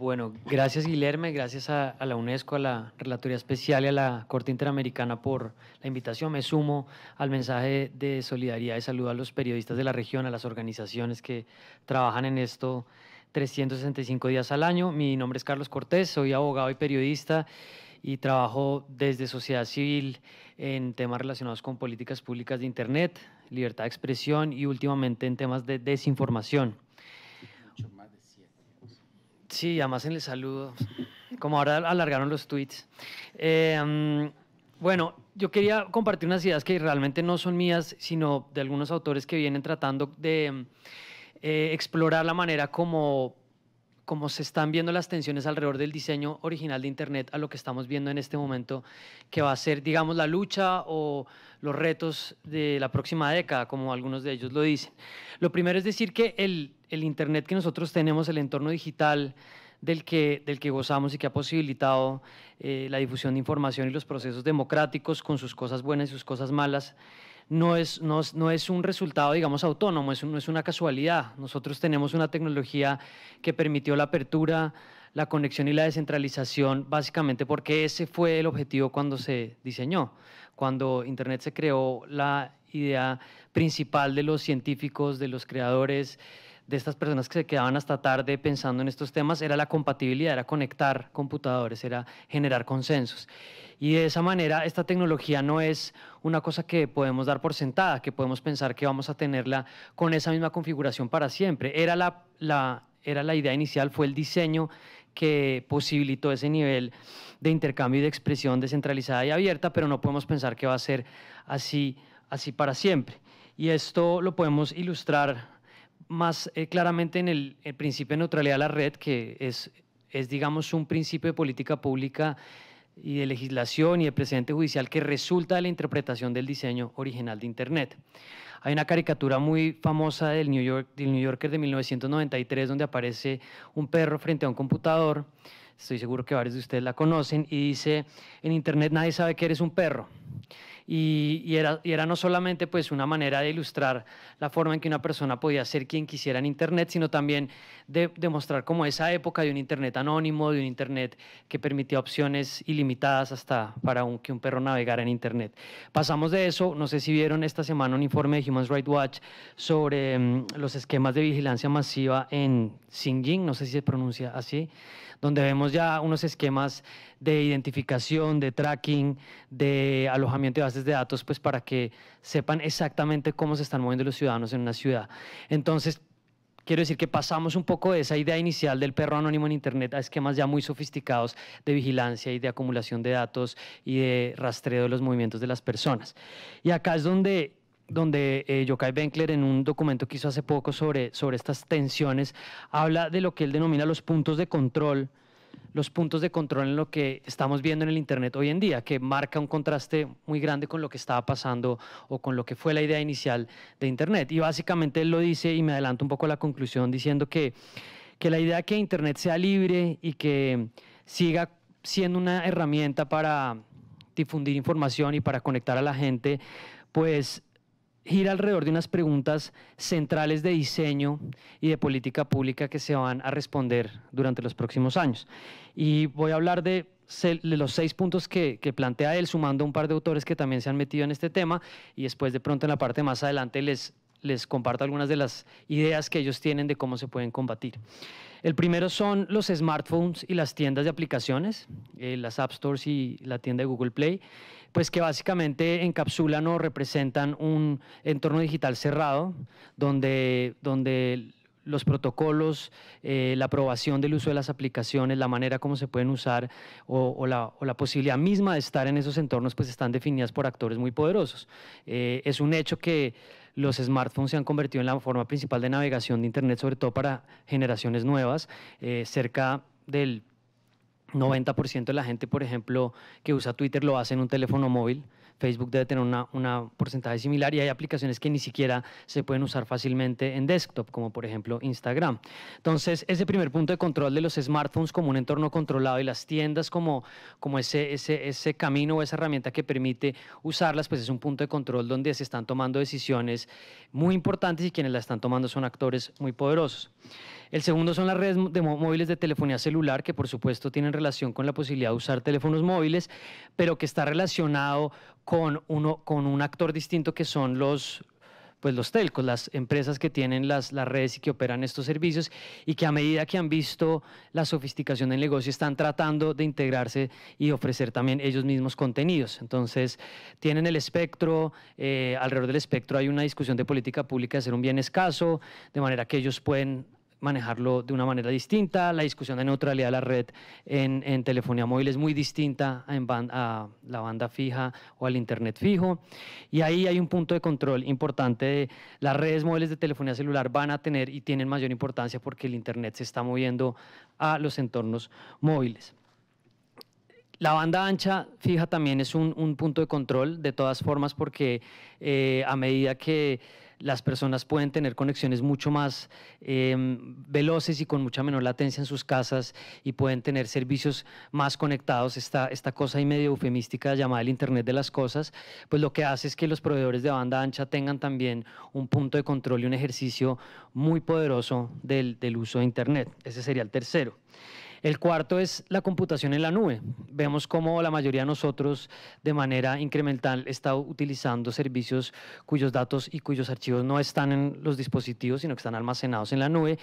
Bueno, gracias Guilherme, gracias a, la UNESCO, a la Relatoría Especial y a la Corte Interamericana por la invitación. Me sumo al mensaje de solidaridad y saludo a los periodistas de la región, a las organizaciones que trabajan en esto 365 días al año. Mi nombre es Carlos Cortés, soy abogado y periodista y trabajo desde sociedad civil en temas relacionados con políticas públicas de Internet, libertad de expresión y últimamente en temas de desinformación. Sí, además en les saludo. Como ahora alargaron los tweets. Em, bueno, yo quería compartir unas ideas que realmente no son mías, sino de algunos autores que vienen tratando de eh, explorar la manera como como se están viendo las tensiones alrededor del diseño original de Internet a lo que estamos viendo en este momento, que va a ser, digamos, la lucha o los retos de la próxima década, como algunos de ellos lo dicen. Lo primero es decir que el, Internet que nosotros tenemos, el entorno digital, del que, del que gozamos y que ha posibilitado eh, la difusión de información y los procesos democráticos con sus cosas buenas y sus cosas malas, no es, no, es un resultado, digamos, autónomo, es, no es una casualidad. Nosotros tenemos una tecnología que permitió la apertura, la conexión y la descentralización, básicamente porque ese fue el objetivo cuando se diseñó. Cuando Internet se creó, la idea principal de los científicos, de los creadores, de estas personas que se quedaban hasta tarde pensando en estos temas era la compatibilidad, era conectar computadores, era generar consensos. Y de esa manera esta tecnología no es una cosa que podemos dar por sentada, que podemos pensar que vamos a tenerla con esa misma configuración para siempre. Era la, era la idea inicial, fue el diseño que posibilitó ese nivel de intercambio y de expresión descentralizada y abierta, pero no podemos pensar que va a ser así, así para siempre. Y esto lo podemos ilustrar más eh, claramente en el, principio de neutralidad de la red, que es, es, digamos, un principio de política pública y de legislación y de precedente judicial que resulta de la interpretación del diseño original de Internet. Hay una caricatura muy famosa del New, York, del New Yorker de 1993 donde aparece un perro frente a un computador, estoy seguro que varios de ustedes la conocen, y dice, en Internet nadie sabe que eres un perro y, era, y, era, no solamente pues una manera de ilustrar la forma en que una persona podía ser quien quisiera en Internet, sino también de demostrar cómo esa época de un Internet anónimo, de un Internet que permitía opciones ilimitadas hasta para que un perro navegara en Internet. Pasamos de eso, no sé si vieron esta semana un informe de Human Rights Watch sobre mm, los esquemas de vigilancia masiva en Xinjiang, no sé si se pronuncia así, donde vemos ya unos esquemas de identificación, de tracking, de alojamiento de bases de datos pues para que sepan exactamente cómo se están moviendo los ciudadanos en una ciudad. Entonces, quiero decir que pasamos un poco de esa idea inicial del perro anónimo en Internet a esquemas ya muy sofisticados de vigilancia y de acumulación de datos y de rastreo de los movimientos de las personas. Y acá es donde donde eh, Benkler en un documento que hizo hace poco sobre, sobre estas tensiones, habla de lo que él denomina los puntos de control los puntos de control en lo que estamos viendo en el Internet hoy en día, que marca un contraste muy grande con lo que estaba pasando o con lo que fue la idea inicial de Internet. Y básicamente él lo dice, y me adelanto un poco a la conclusión, diciendo que, que la idea que Internet sea libre y que siga siendo una herramienta para difundir información y para conectar a la gente, pues gira alrededor de unas preguntas centrales de diseño y de política pública que se van a responder durante los próximos años. Y voy a hablar de los seis puntos que, plantea él, sumando un par de autores que también se han metido en este tema, y después de pronto en la parte más adelante les, les comparto algunas de las ideas que ellos tienen de cómo se pueden combatir. El primero son los smartphones y las tiendas de aplicaciones, eh, las App Stores y la tienda de Google Play, pues que básicamente encapsulan o representan un entorno digital cerrado donde, donde los protocolos, eh, la aprobación del uso de las aplicaciones, la manera como se pueden usar o, la, posibilidad misma de estar en esos entornos, pues están definidas por actores muy poderosos. Eh, es un hecho que los smartphones se han convertido en la forma principal de navegación de Internet, sobre todo para generaciones nuevas. Eh, cerca del 90% de la gente, por ejemplo, que usa Twitter lo hace en un teléfono móvil. Facebook debe tener un una porcentaje similar y hay aplicaciones que ni siquiera se pueden usar fácilmente en desktop, como por ejemplo Instagram. Entonces, ese primer punto de control de los smartphones como un entorno controlado y las tiendas como, como ese, ese, camino o esa herramienta que permite usarlas, pues es un punto de control donde se están tomando decisiones muy importantes y quienes las están tomando son actores muy poderosos. El segundo son las redes de móviles de telefonía celular, que por supuesto tienen relación con la posibilidad de usar teléfonos móviles, pero que está relacionado con, uno, con un actor distinto que son los, pues los telcos, las empresas que tienen las, redes y que operan estos servicios y que a medida que han visto la sofisticación del negocio están tratando de integrarse y ofrecer también ellos mismos contenidos. Entonces, tienen el espectro, eh, alrededor del espectro hay una discusión de política pública de ser un bien escaso, de manera que ellos pueden manejarlo de una manera distinta. La discusión de neutralidad de la red en, telefonía móvil es muy distinta a, la banda fija o al Internet fijo. Y ahí hay un punto de control importante. De, las redes móviles de telefonía celular van a tener y tienen mayor importancia porque el Internet se está moviendo a los entornos móviles. La banda ancha fija también es un, punto de control de todas formas porque eh, a medida que las personas pueden tener conexiones mucho más em, veloces y con mucha menor latencia en sus casas y pueden tener servicios más conectados. Esta, esta cosa ahí medio eufemística llamada el Internet de las Cosas, pues lo que hace es que los proveedores de banda ancha tengan también un punto de control y un ejercicio muy poderoso del, del uso de Internet. Ese sería el tercero. El cuarto es la computación en la nube. Vemos cómo la mayoría de nosotros de manera incremental está utilizando servicios cuyos datos y cuyos archivos no están en los dispositivos, sino que están almacenados en la nube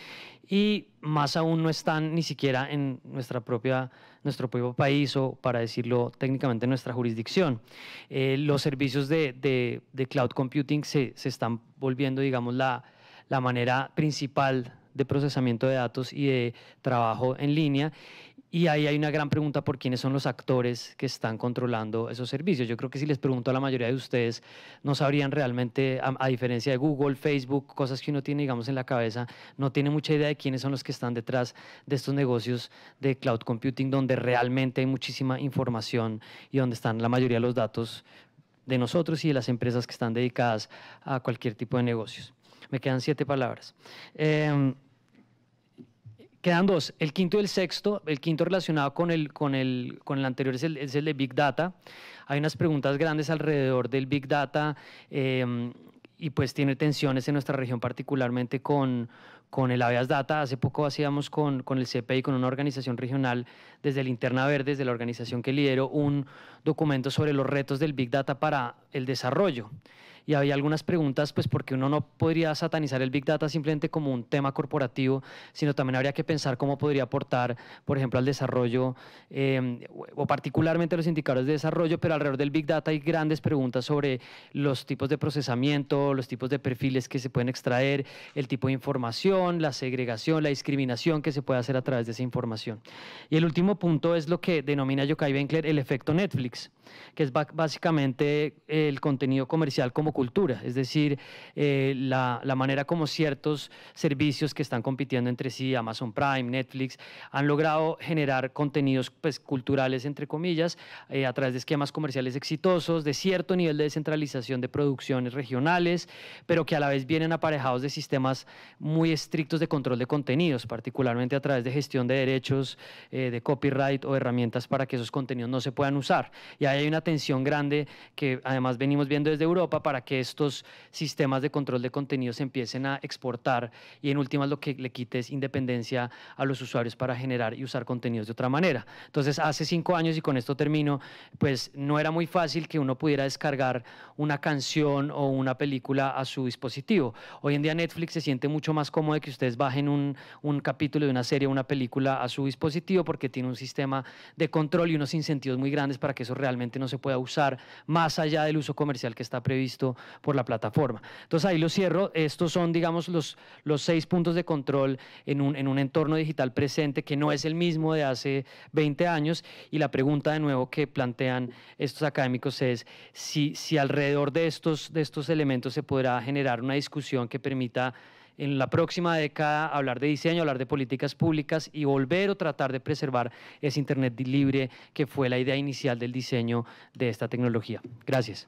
y más aún no están ni siquiera en nuestra propia, nuestro propio país o, para decirlo técnicamente, nuestra jurisdicción. Eh, los servicios de, cloud computing se, están volviendo, digamos, la, la manera principal de procesamiento de datos y de trabajo en línea. Y ahí hay una gran pregunta por quiénes son los actores que están controlando esos servicios. Yo creo que si les pregunto a la mayoría de ustedes, no sabrían realmente, a, diferencia de Google, Facebook, cosas que uno tiene, digamos, en la cabeza, no tiene mucha idea de quiénes son los que están detrás de estos negocios de cloud computing, donde realmente hay muchísima información y donde están la mayoría de los datos de nosotros y de las empresas que están dedicadas a cualquier tipo de negocios. Me quedan siete palabras. Em, Quedan dos, el quinto y el sexto. El quinto relacionado con el, con con el anterior es el, de Big Data. Hay unas preguntas grandes alrededor del Big Data em, y pues tiene tensiones en nuestra región particularmente con, el Avias Data. Hace poco hacíamos con, con el CPI, con una organización regional desde el Interna Verde, desde la organización que lidero, un documento sobre los retos del Big Data para el desarrollo y había algunas preguntas, pues porque uno no podría satanizar el Big Data simplemente como un tema corporativo, sino también habría que pensar cómo podría aportar, por ejemplo, al desarrollo em, o particularmente a los indicadores de desarrollo, pero alrededor del Big Data hay grandes preguntas sobre los tipos de procesamiento, los tipos de perfiles que se pueden extraer, el tipo de información, la segregación, la discriminación que se puede hacer a través de esa información. Y el último punto es lo que denomina Yokai Benkler el efecto Netflix, que es básicamente el contenido comercial como cultura, es decir, eh, la, manera como ciertos servicios que están compitiendo entre sí, Amazon Prime, Netflix, han logrado generar contenidos pues, culturales, entre comillas, eh, a través de esquemas comerciales exitosos, de cierto nivel de descentralización de producciones regionales, pero que a la vez vienen aparejados de sistemas muy estrictos de control de contenidos, particularmente a través de gestión de derechos, eh, de copyright o herramientas para que esos contenidos no se puedan usar. Y ahí hay una tensión grande que además venimos viendo desde Europa para que estos sistemas de control de contenidos se empiecen a exportar y en últimas lo que le quite es independencia a los usuarios para generar y usar contenidos de otra manera. Entonces, hace cinco años, y con esto termino, pues no era muy fácil que uno pudiera descargar una canción o una película a su dispositivo. Hoy en día Netflix se siente mucho más cómodo de que ustedes bajen un capítulo de una serie o una película a su dispositivo porque tiene un sistema de control y unos incentivos muy grandes para que eso realmente no se pueda usar más allá del uso comercial que está previsto por la plataforma. Entonces ahí lo cierro. Estos son, digamos, los, los seis puntos de control en un, en entorno digital presente que no es el mismo de hace 20 años. Y la pregunta de nuevo que plantean estos académicos es si, alrededor de estos, de estos elementos se podrá generar una discusión que permita en la próxima década hablar de diseño, hablar de políticas públicas y volver o tratar de preservar ese Internet libre que fue la idea inicial del diseño de esta tecnología. Gracias.